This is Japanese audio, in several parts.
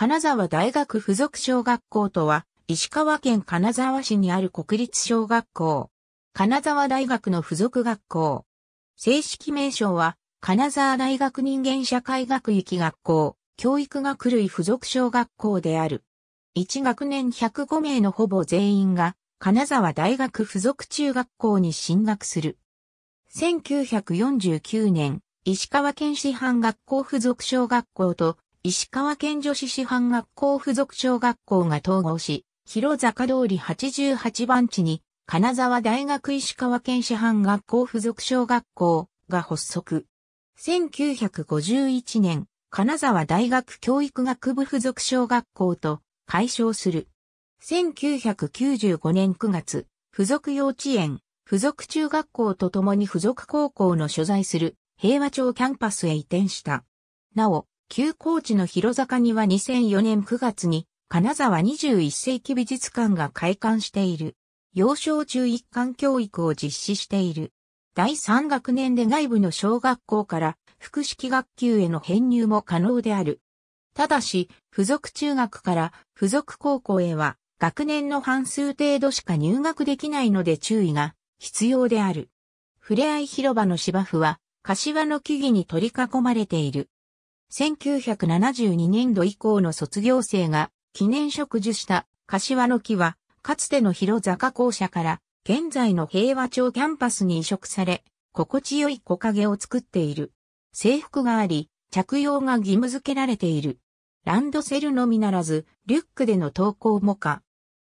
金沢大学附属小学校とは、石川県金沢市にある国立小学校。金沢大学の附属学校。正式名称は、金沢大学人間社会学域学校、教育学類附属小学校である。1学年105名のほぼ全員が、金沢大学附属中学校に進学する。1949年、石川県市販学校附属小学校と石川県女子師範学校附属小学校が統合し、広坂通り88番地に、金沢大学石川県師範学校附属小学校が発足。1951年、金沢大学教育学部附属小学校と解消する。1995年9月、附属幼稚園、附属中学校とともに附属高校の所在する平和町キャンパスへ移転した。なお、旧高地の広坂には2004年9月に金沢21世紀美術館が開館している。幼少中一貫教育を実施している。第3学年で外部の小学校から複式学級への編入も可能である。ただし、付属中学から付属高校へは学年の半数程度しか入学できないので注意が必要である。ふれあい広場の芝生は柏の木々に取り囲まれている。1972年度以降の卒業生が記念植樹した柏の木は、かつての広坂校舎から現在の平和町キャンパスに移植され、心地よい木陰を作っている。制服があり、着用が義務付けられている。ランドセルのみならず、リュックでの登校も可。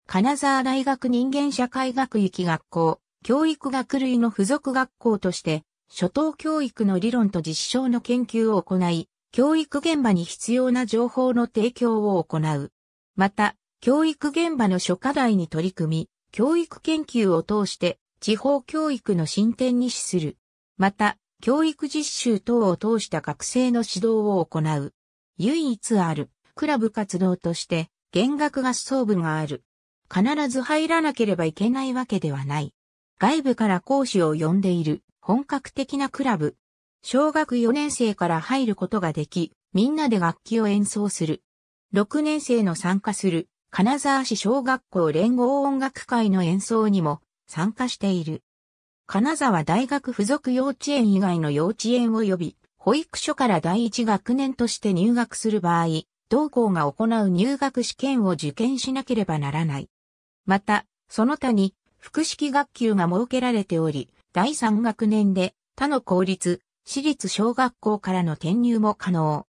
金沢大学人間社会学域学校、教育学類の付属学校として、初等教育の理論と実証の研究を行い、教育現場に必要な情報の提供を行う。また、教育現場の諸課題に取り組み、教育研究を通して地方教育の進展に資する。また、教育実習等を通した学生の指導を行う。唯一あるクラブ活動として弦楽合奏部がある。必ず入らなければいけないわけではない。外部から講師を呼んでいる本格的なクラブ、小学4年生から入ることができ、みんなで楽器を演奏する。6年生の参加する、金沢市小学校連合音楽会の演奏にも参加している。金沢大学附属幼稚園以外の幼稚園及び、保育所から第一学年として入学する場合、同校が行う入学試験を受験しなければならない。また、その他に、複式学級が設けられており、第3学年で、他の公立、私立小学校からの転入も可能。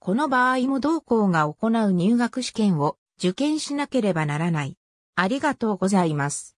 この場合も同校が行う入学試験を受験しなければならない。ありがとうございます。